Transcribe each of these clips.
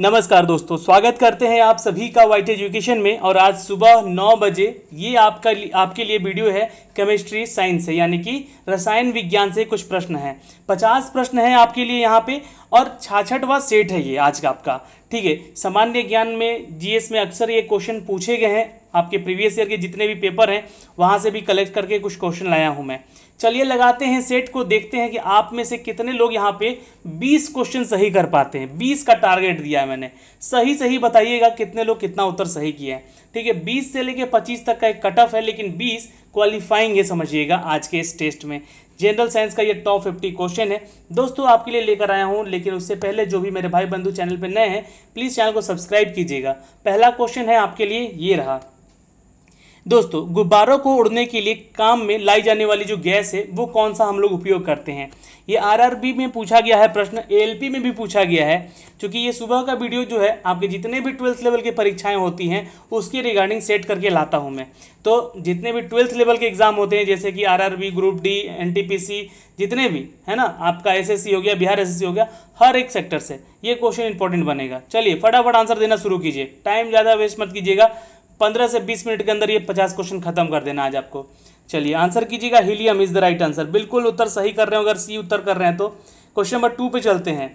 नमस्कार दोस्तों स्वागत करते हैं आप सभी का वाइट एजुकेशन में और आज सुबह नौ बजे ये आपका आपके लिए वीडियो है केमिस्ट्री साइंस से यानी कि रसायन विज्ञान से कुछ प्रश्न हैं पचास प्रश्न हैं आपके लिए यहाँ पे और छाछठवा सेट है ये आज का आपका ठीक है सामान्य ज्ञान में जीएस में अक्सर ये क्वेश्चन पूछे गए हैं आपके प्रीवियस ईयर के जितने भी पेपर हैं वहाँ से भी कलेक्ट करके कुछ क्वेश्चन लाया हूँ मैं चलिए लगाते हैं सेट को देखते हैं कि आप में से कितने लोग यहाँ पे 20 क्वेश्चन सही कर पाते हैं 20 का टारगेट दिया है मैंने सही सही बताइएगा कितने लोग कितना उत्तर सही किया है ठीक है 20 से लेके 25 तक का एक कट ऑफ है लेकिन 20 क्वालिफाइंग है समझिएगा आज के इस टेस्ट में जनरल साइंस का ये टॉप फिफ्टी क्वेश्चन है दोस्तों आपके लिए लेकर आया हूँ लेकिन उससे पहले जो भी मेरे भाई बंधु चैनल पर नए हैं प्लीज़ चैनल को सब्सक्राइब कीजिएगा पहला क्वेश्चन है आपके लिए ये रहा दोस्तों गुब्बारों को उड़ने के लिए काम में लाई जाने वाली जो गैस है वो कौन सा हम लोग उपयोग करते हैं ये आरआरबी में पूछा गया है प्रश्न एएलपी में भी पूछा गया है क्योंकि ये सुबह का वीडियो जो है आपके जितने भी ट्वेल्थ लेवल की परीक्षाएं होती हैं उसके रिगार्डिंग सेट करके लाता हूँ मैं तो जितने भी ट्वेल्थ लेवल के एग्ज़ाम होते हैं जैसे कि आर ग्रुप डी एन जितने भी है ना आपका एस हो गया बिहार एस हो गया हर एक सेक्टर से ये क्वेश्चन इंपॉर्टेंट बनेगा चलिए फटाफट आंसर देना शुरू कीजिए टाइम ज़्यादा वेस्ट मत कीजिएगा पंद्रह से बीस मिनट के अंदर ये पचास क्वेश्चन खत्म कर देना आज आपको चलिए आंसर कीजिएगा helium is the right answer बिल्कुल उत्तर सही कर रहे हो अगर सी उत्तर कर रहे हैं तो क्वेश्चन नंबर टू पे चलते हैं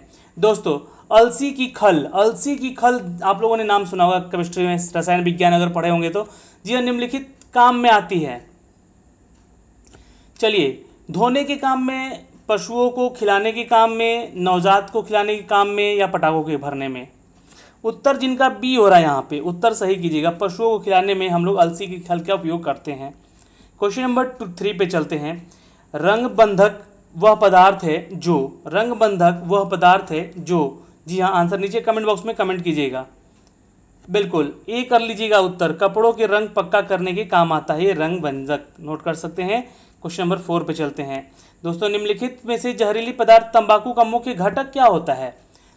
दोस्तों अलसी की खल अलसी की खल आप लोगों ने नाम सुना होगा केमिस्ट्री में रसायन विज्ञान अगर पढ़े होंगे तो जी हाँ, निम्नलिखित काम में आती है चलिए धोने के काम में पशुओं को खिलाने के काम में नवजात को खिलाने के काम में या पटाखों के भरने में उत्तर जिनका बी हो रहा है यहाँ पे उत्तर सही कीजिएगा पशुओं को खिलाने में हम लोग अलसी की खल का उपयोग करते हैं क्वेश्चन नंबर टू थ्री पे चलते हैं रंग बंधक वह पदार्थ है जो रंग बंधक वह पदार्थ है जो जी हाँ आंसर नीचे कमेंट बॉक्स में कमेंट कीजिएगा बिल्कुल ए कर लीजिएगा उत्तर कपड़ों के रंग पक्का करने के काम आता है रंग बंधक नोट कर सकते हैं क्वेश्चन नंबर फोर पे चलते हैं दोस्तों निम्नलिखित में से जहरीली पदार्थ तंबाकू का मुख्य घटक क्या होता है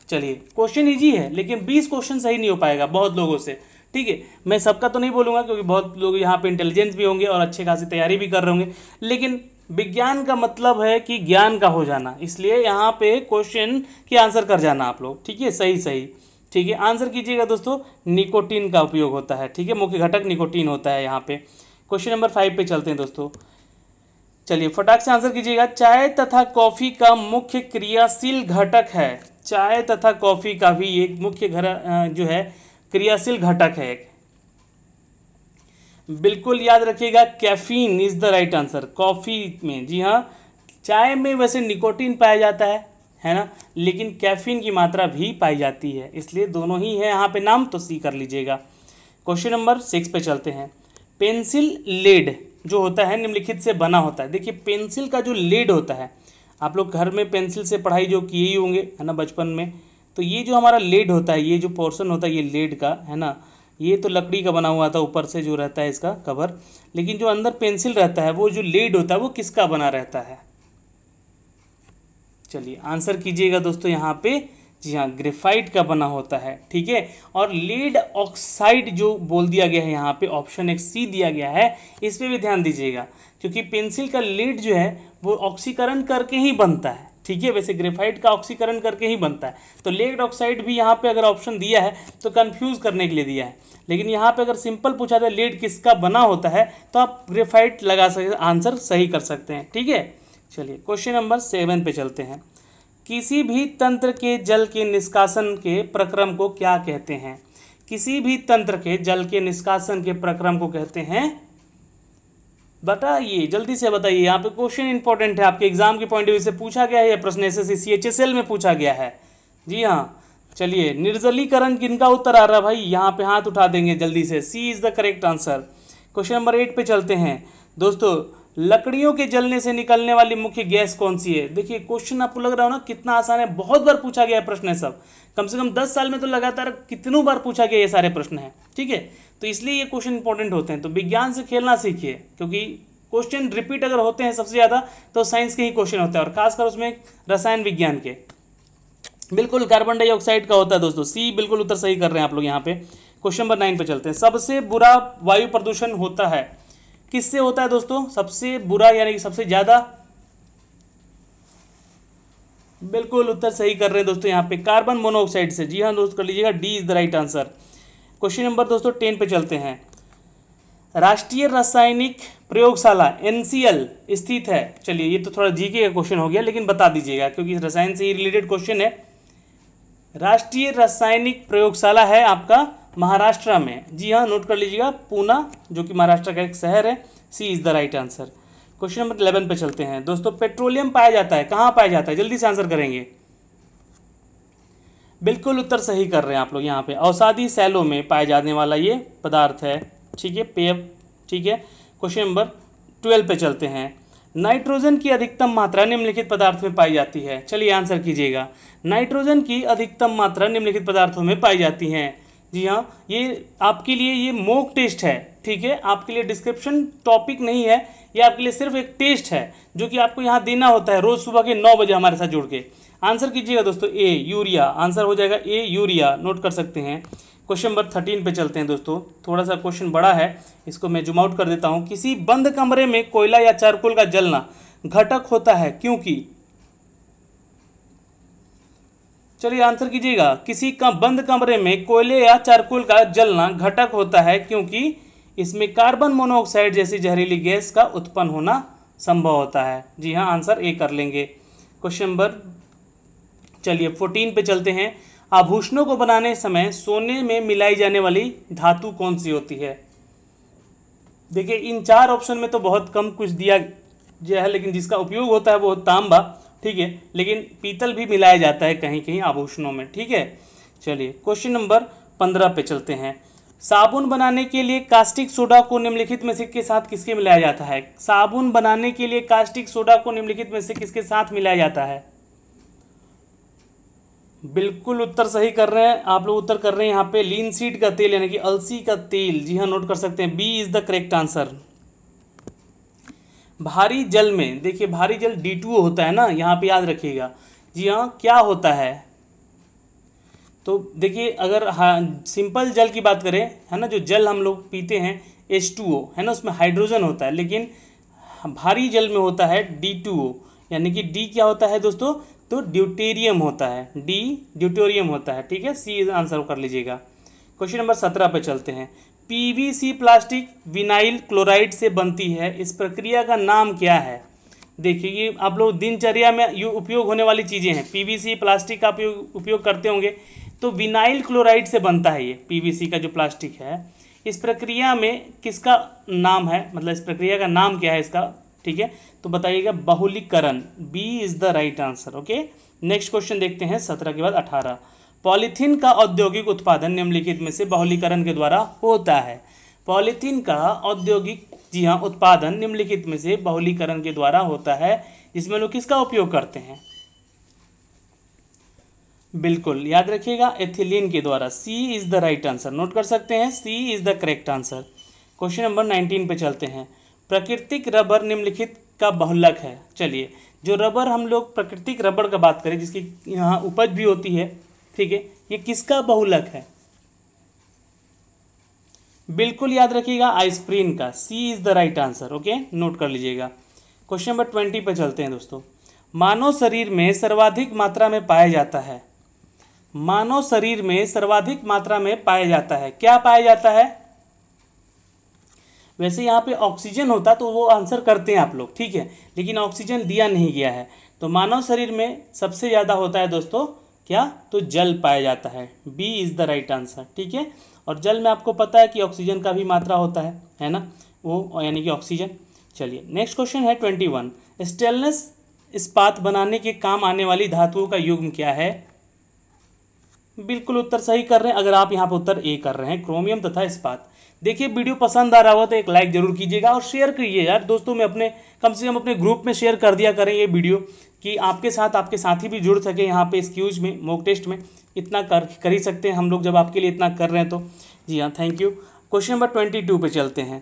चलिए क्वेश्चन ईजी है लेकिन बीस क्वेश्चन सही नहीं हो पाएगा बहुत लोगों से ठीक है मैं सबका तो नहीं बोलूंगा क्योंकि बहुत लोग यहाँ पे इंटेलिजेंस भी होंगे और अच्छे खासी तैयारी भी कर रहे होंगे लेकिन विज्ञान का मतलब है कि ज्ञान का हो जाना इसलिए यहाँ पे क्वेश्चन की आंसर कर जाना आप लोग ठीक है सही सही ठीक है आंसर कीजिएगा दोस्तों निकोटीन का उपयोग होता है ठीक है मुख्य घटक निकोटीन होता है यहाँ पे क्वेश्चन नंबर फाइव पे चलते हैं दोस्तों चलिए फटाक से आंसर कीजिएगा चाय तथा कॉफी का मुख्य क्रियाशील घटक है चाय तथा कॉफ़ी का भी एक मुख्य घर जो है क्रियाशील घटक है एक बिल्कुल याद रखिएगा caffeine is the right answer coffee में जी हाँ चाय में वैसे निकोटीन पाया जाता है है ना लेकिन कैफीन की मात्रा भी पाई जाती है इसलिए दोनों ही है यहाँ पे नाम तो सी कर लीजिएगा क्वेश्चन नंबर सिक्स पे चलते हैं पेंसिल लेड जो होता है निम्नलिखित से बना होता है देखिए पेंसिल का जो लेड होता है आप लोग घर में पेंसिल से पढ़ाई जो किए ही होंगे है ना बचपन में तो ये जो हमारा लेड होता है ये जो पोर्शन होता है ये लेड का है ना ये तो लकड़ी का बना हुआ था ऊपर से जो रहता है इसका कवर लेकिन जो अंदर पेंसिल रहता है वो जो लेड होता है वो किसका बना रहता है चलिए आंसर कीजिएगा दोस्तों यहाँ पे जी हाँ ग्रेफाइट का बना होता है ठीक है और लेड ऑक्साइड जो बोल दिया गया है यहाँ पे ऑप्शन एक सी दिया गया है इस पर भी ध्यान दीजिएगा क्योंकि पेंसिल का लेड जो है वो ऑक्सीकरण करके ही बनता है ठीक है वैसे ग्रेफाइट का ऑक्सीकरण करके ही बनता है तो लेड ऑक्साइड भी यहाँ पे अगर ऑप्शन दिया है तो कंफ्यूज करने के लिए दिया है लेकिन यहाँ पे अगर सिंपल पूछा जाए लेड किसका बना होता है तो आप ग्रेफाइट लगा सकते आंसर सही कर सकते हैं ठीक है चलिए क्वेश्चन नंबर सेवन पे चलते हैं किसी भी तंत्र के जल के निष्कासन के प्रक्रम को क्या कहते हैं किसी भी तंत्र के जल के निष्कासन के प्रक्रम को कहते हैं बताइए जल्दी से बताइए यहाँ पे क्वेश्चन इंपॉर्टेंट है आपके एग्जाम के पॉइंट ऑफ व्यू से पूछा गया है यह प्रश्न S S C H S L में पूछा गया है जी हाँ चलिए निर्जलीकरण किनका उत्तर आ रहा है भाई यहाँ पे हाथ उठा देंगे जल्दी से C is the correct answer question number eight पे चलते हैं दोस्तों लकड़ियों के जलने से निकलने वाली मुख्य गैस कौन सी है देखिए क्वेश्चन आपको लग रहा हो ना कितना आसान है बहुत बार पूछा गया है प्रश्न है सब कम से कम दस साल में तो लगातार कितनों बार पूछा गया ये सारे प्रश्न है ठीक है तो इसलिए ये क्वेश्चन इंपॉर्टेंट होते हैं तो विज्ञान से खेलना सीखिए क्योंकि क्वेश्चन रिपीट अगर होते हैं सबसे ज़्यादा तो साइंस के ही क्वेश्चन होते हैं और खासकर उसमें रसायन विज्ञान के बिल्कुल कार्बन डाइऑक्साइड का होता है दोस्तों सी बिल्कुल उत्तर सही कर रहे हैं आप लोग यहाँ पे क्वेश्चन नंबर नाइन पे चलते हैं सबसे बुरा वायु प्रदूषण होता है किससे होता है दोस्तों सबसे बुरा यानी कि सबसे ज़्यादा बिल्कुल उत्तर सही कर रहे हैं दोस्तों यहाँ पे कार्बन मोनोऑक्साइड से जी हाँ दोस्त कर लीजिएगा D is the right answer question number दोस्तों टेन पे चलते हैं राष्ट्रीय रासायनिक प्रयोगशाला एन स्थित है चलिए ये तो थोड़ा जीके का क्वेश्चन हो गया लेकिन बता दीजिएगा क्योंकि रसायन से ही रिलेटेड क्वेश्चन है राष्ट्रीय रासायनिक प्रयोगशाला है आपका महाराष्ट्र में जी हाँ नोट कर लीजिएगा पूना जो कि महाराष्ट्र का एक शहर है C is the right answer question number eleven पे चलते हैं दोस्तों पेट्रोलियम पाया जाता है कहाँ पाया जाता है जल्दी से आंसर करेंगे बिल्कुल उत्तर सही कर रहे हैं आप लोग यहाँ पे औसादी सेलों में पाए जाने वाला ये पदार्थ है ठीक है पेय ठीक है क्वेश्चन नंबर ट्वेल्व पे चलते हैं नाइट्रोजन की अधिकतम मात्रा निम्नलिखित पदार्थ में पाई जाती है चलिए आंसर कीजिएगा नाइट्रोजन की अधिकतम मात्रा निम्नलिखित पदार्थों में पाई जाती हैं जी हाँ ये आपके लिए ये मोक टेस्ट है ठीक है आपके लिए डिस्क्रिप्शन टॉपिक नहीं है ये आपके लिए सिर्फ एक टेस्ट है जो कि आपको यहाँ देना होता है रोज़ सुबह के नौ बजे हमारे साथ जुड़ के आंसर कीजिएगा दोस्तों ए यूरिया आंसर हो जाएगा ए यूरिया नोट कर सकते हैं क्वेश्चन नंबर थर्टीन पे चलते हैं दोस्तों थोड़ा सा क्वेश्चन बड़ा है इसको मैं जुमाउट कर देता हूँ किसी बंद कमरे में कोयला या चारकोल का जलना घटक होता है क्योंकि चलिए आंसर कीजिएगा किसी का बंद कमरे में कोयले या चारकोल का जलना घटक होता है क्योंकि इसमें कार्बन मोनोऑक्साइड जैसी जहरीली गैस का उत्पन्न होना संभव होता है जी हाँ आंसर ए कर लेंगे क्वेश्चन नंबर चलिए फोर्टीन पे चलते हैं आभूषणों को बनाने समय सोने में मिलाई जाने वाली धातु कौन सी होती है देखिए इन चार ऑप्शन में तो बहुत कम कुछ दिया गया है लेकिन जिसका उपयोग होता है वो तांबा ठीक है लेकिन पीतल भी मिलाया जाता है कहीं कहीं आभूषणों में ठीक है चलिए क्वेश्चन नंबर पंद्रह पे चलते हैं साबुन बनाने के लिए कास्टिक सोडा को निम्नलिखित में से के साथ किसके मिलाया जाता है साबुन बनाने के लिए कास्टिक सोडा को निम्नलिखित में से किसके साथ मिलाया जाता है बिल्कुल उत्तर सही कर रहे हैं आप लोग उत्तर कर रहे हैं यहाँ पे लीन सीड का तेल यानी कि अलसी का तेल जी हाँ नोट कर सकते हैं B is the correct answer भारी जल में देखिए भारी जल डी टू होता है ना यहाँ पे याद रखिएगा जी हाँ क्या होता है तो देखिए अगर हाँ सिंपल जल की बात करें है ना जो जल हम लोग पीते हैं एच टू ओ है ना उसमें हाइड्रोजन होता है लेकिन भारी जल में होता है डी टू ओ यानी कि डी क्या होता है दोस्तों तो ड्यूटेरियम होता है डी ड्यूटोरियम होता है ठीक है सी आंसर कर लीजिएगा क्वेश्चन नंबर सत्रह पे चलते हैं पीवीसी प्लास्टिक विनाइल क्लोराइड से बनती है इस प्रक्रिया का नाम क्या है देखिए ये आप लोग दिनचर्या में उपयोग होने वाली चीज़ें हैं पीवीसी प्लास्टिक का उपयोग करते होंगे तो विनाइल क्लोराइड से बनता है ये पीवीसी का जो प्लास्टिक है इस प्रक्रिया में किसका नाम है मतलब इस प्रक्रिया का नाम क्या है इसका ठीक है तो बताइएगा बहुलीकरण B is the right answer okay next question देखते हैं सत्रह के बाद अठारह पॉलीथीन का औद्योगिक उत्पादन निम्नलिखित में से बहुलीकरण के द्वारा होता है पॉलीथीन का औद्योगिक जी हाँ उत्पादन निम्नलिखित में से बहुलीकरण के द्वारा होता है जिसमें लोग किसका उपयोग करते हैं बिल्कुल याद रखिएगा एथिलीन के द्वारा C is the right answer note कर सकते हैं C is the correct answer question number nineteen पे चलते हैं प्राकृतिक रबर निम्नलिखित का बहुलक है चलिए जो रबर हम लोग प्राकृतिक रबर का बात करें जिसकी यहाँ उपज भी होती है ठीक है ये किसका बहुलक है बिल्कुल याद रखिएगा आइसप्रीन का C is the right answer okay note कर लीजिएगा क्वेश्चन नंबर ट्वेंटी पर चलते हैं दोस्तों मानव शरीर में सर्वाधिक मात्रा में पाया जाता है मानव शरीर में सर्वाधिक मात्रा में पाया जाता है क्या पाया जाता है वैसे यहाँ पे ऑक्सीजन होता तो वो आंसर करते हैं आप लोग ठीक है लेकिन ऑक्सीजन दिया नहीं गया है तो मानव शरीर में सबसे ज़्यादा होता है दोस्तों क्या तो जल पाया जाता है B is the right answer ठीक है और जल में आपको पता है कि ऑक्सीजन का भी मात्रा होता है है ना वो यानी कि ऑक्सीजन चलिए नेक्स्ट क्वेश्चन है ट्वेंटी वन स्टेनलेस इस्पात बनाने के काम आने वाली धातुओं का युग्म क्या है बिल्कुल उत्तर सही कर रहे हैं अगर आप यहाँ पर उत्तर ए कर रहे हैं क्रोमियम तथा इस्पात देखिए वीडियो पसंद आ रहा हो तो एक लाइक जरूर कीजिएगा और शेयर करिए यार दोस्तों में अपने कम से कम अपने ग्रुप में शेयर कर दिया करें ये वीडियो कि आपके साथ आपके साथी भी जुड़ सके यहाँ पे स्क्यूज में मॉक टेस्ट में इतना कर कर ही सकते हैं हम लोग जब आपके लिए इतना कर रहे हैं तो जी हाँ thank you question number twenty two पर चलते हैं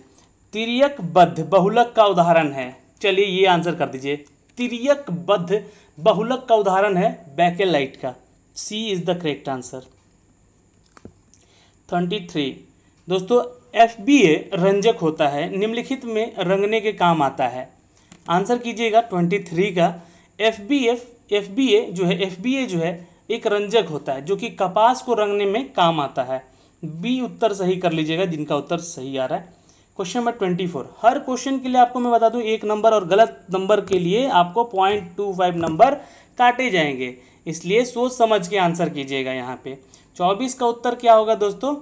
तिरक बद्ध बहुलक का उदाहरण है चलिए ये आंसर कर दीजिए तिरक बद्ध बहुलक का उदाहरण है बैकेलाइट का C is the correct answer thirty three दोस्तों एफ बी ए रंजक होता है निम्नलिखित में रंगने के काम आता है आंसर कीजिएगा ट्वेंटी थ्री का F B F F B A जो है एफ बी ए जो है एक रंजक होता है जो कि कपास को रंगने में काम आता है बी उत्तर सही कर लीजिएगा जिनका उत्तर सही आ रहा है क्वेश्चन नंबर ट्वेंटी फोर हर क्वेश्चन के लिए आपको मैं बता दूं एक नंबर और गलत नंबर के लिए आपको पॉइंट टू फाइव नंबर काटे जाएंगे इसलिए सोच समझ के आंसर कीजिएगा यहाँ पे चौबीस का उत्तर क्या होगा दोस्तों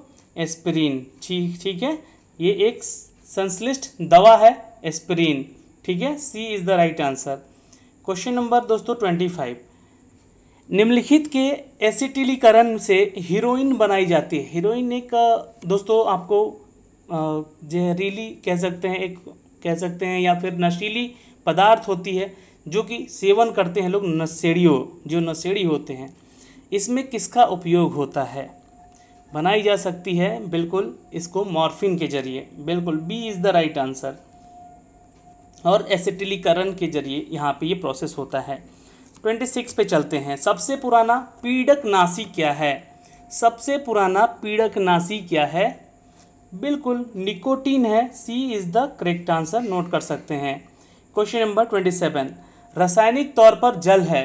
एस्प्रीन ठीक ठीक है ये एक संश्लिष्ट दवा है एस्प्रीन ठीक है C is the right answer question number दोस्तों ट्वेंटी फाइव निम्नलिखित के एसिटिलीकरण से हीरोइन बनाई जाती है हीरोइन एक दोस्तों आपको जहरीली कह सकते हैं एक कह सकते हैं या फिर नशीली पदार्थ होती है जो कि सेवन करते हैं लोग नशेड़ियों जो नशेड़ी होते हैं इसमें किसका उपयोग होता है बनाई जा सकती है बिल्कुल इसको मॉर्फिन के जरिए बिल्कुल B is the right answer और एसिटिलीकरण के जरिए यहाँ पे ये प्रोसेस होता है ट्वेंटी सिक्स पे चलते हैं सबसे पुराना पीड़क नासी क्या है सबसे पुराना पीड़क नासी क्या है बिल्कुल निकोटीन है C is the correct answer note कर सकते हैं क्वेश्चन नंबर ट्वेंटी सेवन रासायनिक तौर पर जल है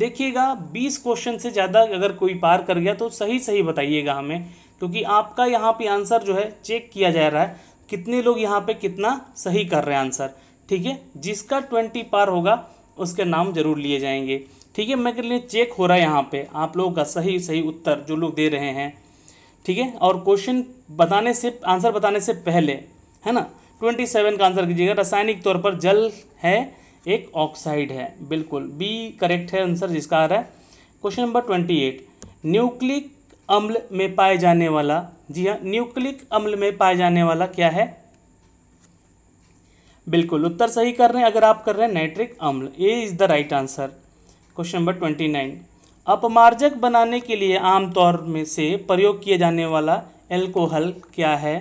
देखिएगा 20 क्वेश्चन से ज़्यादा अगर कोई पार कर गया तो सही सही बताइएगा हमें क्योंकि आपका यहाँ पे आंसर जो है चेक किया जा रहा है कितने लोग यहाँ पे कितना सही कर रहे हैं आंसर ठीक है जिसका ट्वेंटी पार होगा उसके नाम जरूर लिए जाएंगे ठीक है मैं के लिए चेक हो रहा है यहाँ पे आप लोगों का सही सही उत्तर जो लोग दे रहे हैं ठीक है और क्वेश्चन बताने से आंसर बताने से पहले है ना ट्वेंटी सेवन का आंसर कीजिएगा रासायनिक तौर पर जल है एक ऑक्साइड है बिल्कुल बी करेक्ट है आंसर जिसका आ रहा है question number twenty eight nucleic अम्ल में पाए जाने वाला जी हाँ न्यूक्लिक अम्ल में पाए जाने वाला क्या है बिल्कुल उत्तर सही कर रहे हैं अगर आप कर रहे हैं नाइट्रिक अम्ल A is the right answer question number twenty nine अपमार्जक बनाने के लिए आमतौर में से प्रयोग किया जाने वाला एल्कोहल क्या है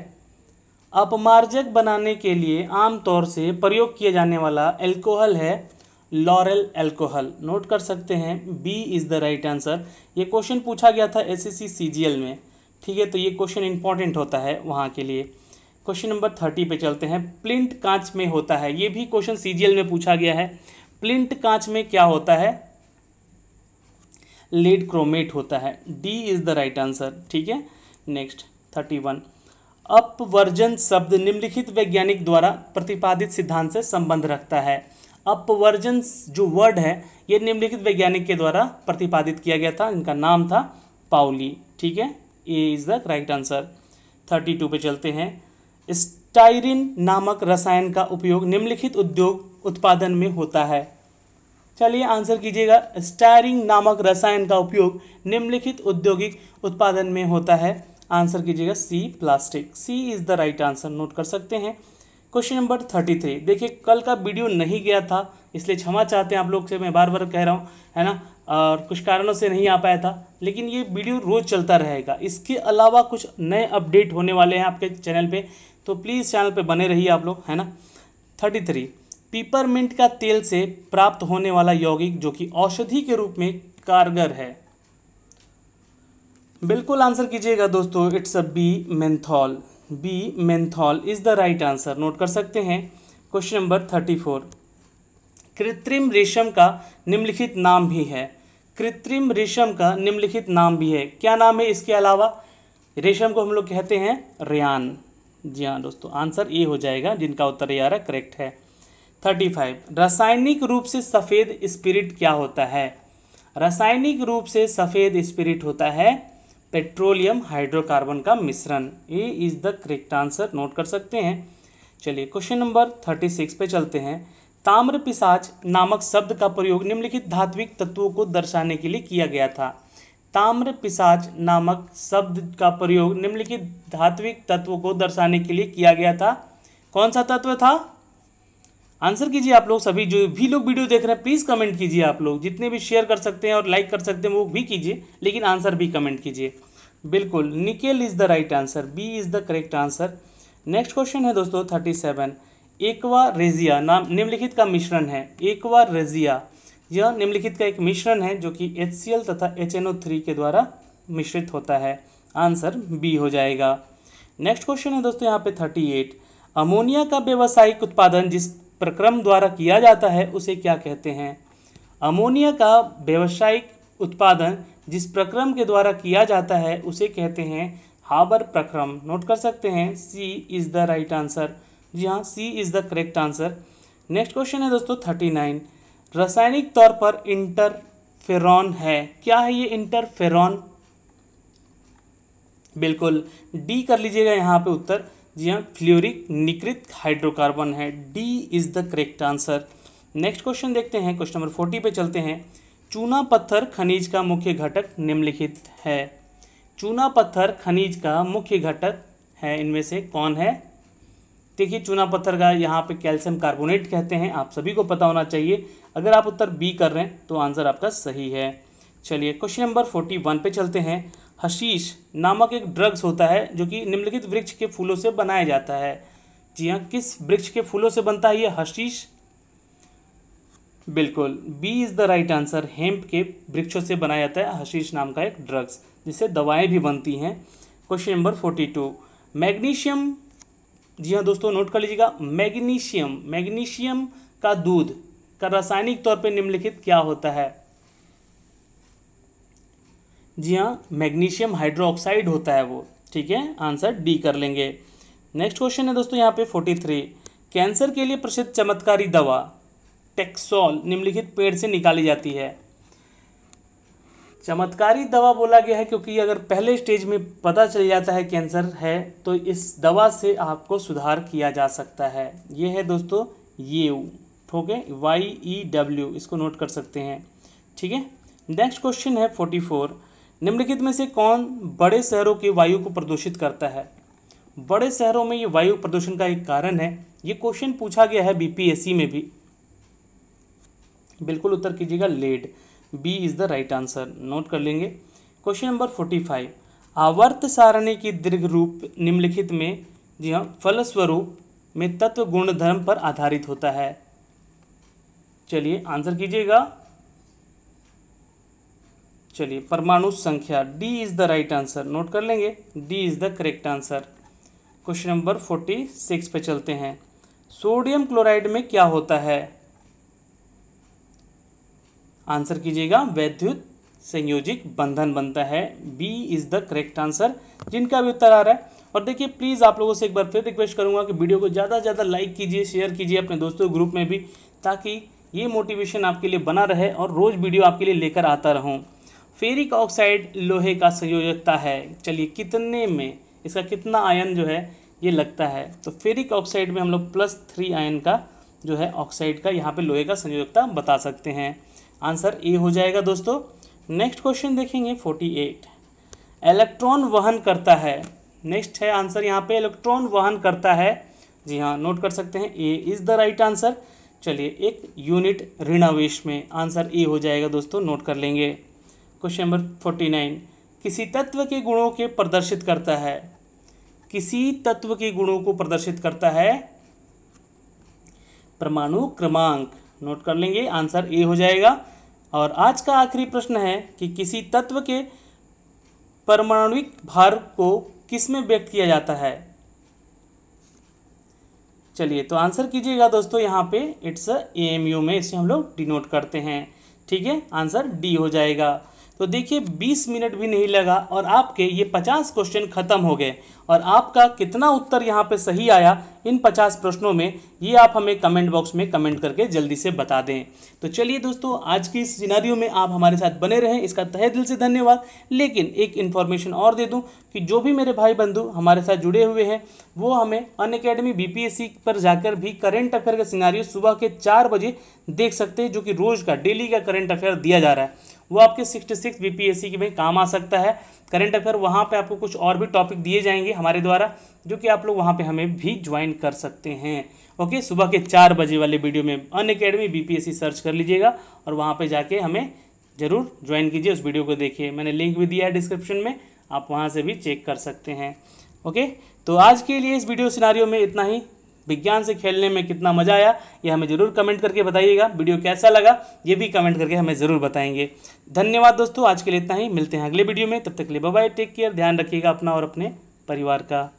अपमार्जक बनाने के लिए आमतौर से प्रयोग किया जाने वाला एल्कोहल है लॉरल एल्कोहल नोट कर सकते हैं B is the right answer ये क्वेश्चन पूछा गया था एस सी में ठीक है तो ये क्वेश्चन इंपॉर्टेंट होता है वहाँ के लिए क्वेश्चन नंबर थर्टी पे चलते हैं प्लिंट कांच में होता है ये भी क्वेश्चन सी में पूछा गया है प्लिंट कांच में क्या होता है लेड क्रोमेट होता है D is the right answer ठीक है नेक्स्ट थर्टी वन अपवर्जन शब्द निम्नलिखित वैज्ञानिक द्वारा प्रतिपादित सिद्धांत से संबंध रखता है अपवर्जन जो वर्ड है ये निम्नलिखित वैज्ञानिक के द्वारा प्रतिपादित किया गया था इनका नाम था पाउली ठीक है A is the right answer thirty two पे चलते हैं स्टाइरिन नामक रसायन का उपयोग निम्नलिखित उद्योग उत्पादन में होता है चलिए आंसर कीजिएगा स्टायरिंग नामक रसायन का उपयोग निम्नलिखित औद्योगिक उत्पादन में होता है आंसर कीजिएगा C plastic C is the right answer note कर सकते हैं क्वेश्चन नंबर थर्टी थ्री देखिए कल का वीडियो नहीं गया था इसलिए क्षमा चाहते हैं आप लोग से मैं बार बार कह रहा हूँ है ना और कुछ कारणों से नहीं आ पाया था लेकिन ये वीडियो रोज़ चलता रहेगा इसके अलावा कुछ नए अपडेट होने वाले हैं आपके चैनल पे तो प्लीज़ चैनल पे बने रहिए आप लोग है ना थर्टी थ्री पीपरमिंट का तेल से प्राप्त होने वाला यौगिक जो कि औषधि के रूप में कारगर है बिल्कुल आंसर कीजिएगा दोस्तों it's a B menthol B menthol is the right answer note कर सकते हैं क्वेश्चन नंबर थर्टी फोर कृत्रिम रेशम का निम्नलिखित नाम भी है कृत्रिम रेशम का निम्नलिखित नाम भी है क्या नाम है इसके अलावा रेशम को हम लोग कहते हैं रेन जी हाँ दोस्तों आंसर ए हो जाएगा जिनका उत्तर यार करेक्ट है थर्टी फाइव रासायनिक रूप से सफ़ेद स्पिरिट क्या होता है रासायनिक रूप से सफ़ेद स्पिरिट होता है पेट्रोलियम हाइड्रोकार्बन का मिश्रण A is the correct answer note कर सकते हैं चलिए क्वेश्चन नंबर थर्टी सिक्स पे चलते हैं ताम्र पिसाच नामक शब्द का प्रयोग निम्नलिखित धात्विक तत्वों को दर्शाने के लिए किया गया था ताम्र पिसाच नामक शब्द का प्रयोग निम्नलिखित धात्विक तत्वों को दर्शाने के लिए किया गया था कौन सा तत्व था आंसर कीजिए आप लोग सभी जो भी लोग वीडियो देख रहे हैं प्लीज़ कमेंट कीजिए आप लोग जितने भी शेयर कर सकते हैं और लाइक कर सकते हैं वो भी कीजिए लेकिन आंसर भी कमेंट कीजिए बिल्कुल nickel is the right answer B is the correct answer next question है दोस्तों थर्टी सेवन एकवा रेजिया नाम निम्नलिखित का मिश्रण है एकवा रेजिया यह निम्नलिखित का एक मिश्रण है जो कि एच तथा एच के द्वारा मिश्रित होता है आंसर बी हो जाएगा नेक्स्ट क्वेश्चन है दोस्तों यहाँ पे थर्टी एट अमोनिया का व्यावसायिक उत्पादन जिस प्रक्रम द्वारा किया जाता है उसे क्या कहते हैं अमोनिया का व्यावसायिक उत्पादन जिस प्रक्रम के द्वारा किया जाता है उसे कहते हैं हाबर प्रक्रम नोट कर सकते हैं C is the right answer जी हाँ C is the correct answer next question है दोस्तों थर्टी नाइन रासायनिक तौर पर इंटरफेरॉन है क्या है ये इंटरफेरॉन बिल्कुल डी कर लीजिएगा यहाँ पे उत्तर जी हाँ फ्लोरिक निकृत हाइड्रोकार्बन है D is the correct answer next question देखते हैं क्वेश्चन नंबर फोर्टी पे चलते हैं चूना पत्थर खनिज का मुख्य घटक निम्नलिखित है चूना पत्थर खनिज का मुख्य घटक है इनमें से कौन है देखिए चूना पत्थर का यहाँ पे कैल्शियम कार्बोनेट कहते हैं आप सभी को पता होना चाहिए अगर आप उत्तर बी कर रहे हैं तो आंसर आपका सही है चलिए क्वेश्चन नंबर फोर्टी वन पे चलते हैं हशीश नामक एक ड्रग्स होता है जो कि निम्नलिखित वृक्ष के फूलों से बनाया जाता है जी हाँ किस वृक्ष के फूलों से बनता है ये हशीश बिल्कुल B is the right answer hemp के वृक्षों से बनाया जाता है हशीश नाम का एक ड्रग्स जिससे दवाएं भी बनती हैं question number forty two magnesium जी हाँ दोस्तों नोट कर लीजिएगा मैग्नीशियम मैग्नीशियम का दूध का रासायनिक तौर पे निम्नलिखित क्या होता है जी हाँ मैग्नीशियम हाइड्रोक्साइड होता है वो ठीक है आंसर डी कर लेंगे नेक्स्ट क्वेश्चन है दोस्तों यहाँ पे फोर्टी थ्री कैंसर के लिए प्रसिद्ध चमत्कारी दवा टेक्सोल निम्नलिखित पेड़ से निकाली जाती है चमत्कारी दवा बोला गया है क्योंकि अगर पहले स्टेज में पता चल जाता है कैंसर है तो इस दवा से आपको सुधार किया जा सकता है ये है दोस्तों ये ठोके वाई ई डब्ल्यू इसको नोट कर सकते हैं ठीक है नेक्स्ट क्वेश्चन है फोर्टी फोर निम्नलिखित में से कौन बड़े शहरों के वायु को प्रदूषित करता है बड़े शहरों में ये वायु प्रदूषण का एक कारण है ये क्वेश्चन पूछा गया है बीपीएससी में भी बिल्कुल उत्तर कीजिएगा lead B is the right answer note कर लेंगे क्वेश्चन नंबर फोर्टी फाइव आवर्त सारणी की दीर्घ रूप निम्नलिखित में जी हाँ फलस्वरूप में तत्व गुण धर्म पर आधारित होता है चलिए आंसर कीजिएगा चलिए परमाणु संख्या D is the right answer note कर लेंगे D is the correct answer question number forty six पे चलते हैं सोडियम क्लोराइड में क्या होता है आंसर कीजिएगा वैद्युत संयोजित बंधन बनता है B is the correct answer जिनका भी उत्तर आ रहा है और देखिए प्लीज़ आप लोगों से एक बार फिर रिक्वेस्ट करूंगा कि वीडियो को ज़्यादा से ज़्यादा लाइक कीजिए शेयर कीजिए अपने दोस्तों ग्रुप में भी ताकि ये मोटिवेशन आपके लिए बना रहे और रोज़ वीडियो आपके लिए लेकर आता रहूं फेरिक ऑक्साइड लोहे का संयोजकता है चलिए कितने में इसका कितना आयन जो है ये लगता है तो फेरिक ऑक्साइड में हम लोग प्लस थ्री आयन का जो है ऑक्साइड का यहाँ पे लोहे का संयोजकता बता सकते हैं आंसर ए हो जाएगा दोस्तों नेक्स्ट क्वेश्चन देखेंगे फोर्टी एट इलेक्ट्रॉन वहन करता है नेक्स्ट है आंसर यहाँ पे इलेक्ट्रॉन वहन करता है जी हाँ नोट कर सकते हैं A is the right answer चलिए एक यूनिट ऋणावेश में आंसर ए हो जाएगा दोस्तों नोट कर लेंगे क्वेश्चन नंबर फोर्टी नाइन किसी तत्व के गुणों के प्रदर्शित करता है किसी तत्व के गुणों को प्रदर्शित करता है परमाणु क्रमांक नोट कर लेंगे आंसर ए हो जाएगा और आज का आखिरी प्रश्न है कि किसी तत्व के परमाणुक भार को किस में व्यक्त किया जाता है चलिए तो आंसर कीजिएगा दोस्तों यहाँ पे इट्स ए एम यू में इसे हम लोग डिनोट करते हैं ठीक है आंसर डी हो जाएगा तो देखिए 20 मिनट भी नहीं लगा और आपके ये 50 क्वेश्चन खत्म हो गए और आपका कितना उत्तर यहाँ पे सही आया इन 50 प्रश्नों में ये आप हमें कमेंट बॉक्स में कमेंट करके जल्दी से बता दें तो चलिए दोस्तों आज की इस सिनारियों में आप हमारे साथ बने रहें इसका तहे दिल से धन्यवाद लेकिन एक इन्फॉर्मेशन और दे दूँ कि जो भी मेरे भाई बंधु हमारे साथ जुड़े हुए हैं वो हमें अन अकेडमी बी पर जाकर भी करेंट अफेयर का सिनारियो सुबह के चार बजे देख सकते हैं जो कि रोज़ का डेली का करेंट अफेयर दिया जा रहा है वो आपके सिक्सटी सिक्स बीपीएससी के भाई काम आ सकता है करंट अफेयर वहाँ पे आपको कुछ और भी टॉपिक दिए जाएंगे हमारे द्वारा जो कि आप लोग वहाँ पे हमें भी ज्वाइन कर सकते हैं ओके सुबह के चार बजे वाले वीडियो में अन अकेडमी बी सर्च कर लीजिएगा और वहाँ पर जाके हमें ज़रूर ज्वाइन कीजिए उस वीडियो को देखिए मैंने लिंक भी दिया है डिस्क्रिप्शन में आप वहाँ से भी चेक कर सकते हैं ओके तो आज के लिए इस वीडियो सिनारियो में इतना ही विज्ञान से खेलने में कितना मज़ा आया ये हमें ज़रूर कमेंट करके बताइएगा वीडियो कैसा लगा ये भी कमेंट करके हमें ज़रूर बताएंगे धन्यवाद दोस्तों आज के लिए इतना ही मिलते हैं अगले वीडियो में तब तक के लिए बाय टेक केयर ध्यान रखिएगा अपना और अपने परिवार का